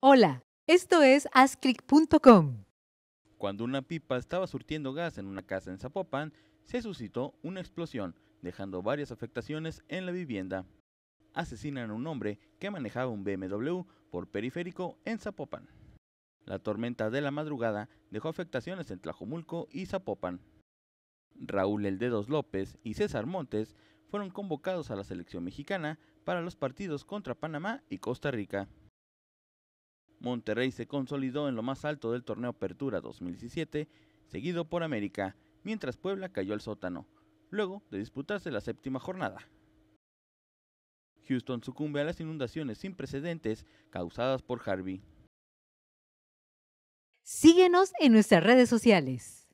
Hola, esto es asclick.com. Cuando una pipa estaba surtiendo gas en una casa en Zapopan, se suscitó una explosión, dejando varias afectaciones en la vivienda. Asesinan a un hombre que manejaba un BMW por periférico en Zapopan. La tormenta de la madrugada dejó afectaciones en Tlajomulco y Zapopan. Raúl El Dedos López y César Montes fueron convocados a la selección mexicana para los partidos contra Panamá y Costa Rica. Monterrey se consolidó en lo más alto del torneo Apertura 2017, seguido por América, mientras Puebla cayó al sótano, luego de disputarse la séptima jornada. Houston sucumbe a las inundaciones sin precedentes causadas por Harvey. Síguenos en nuestras redes sociales.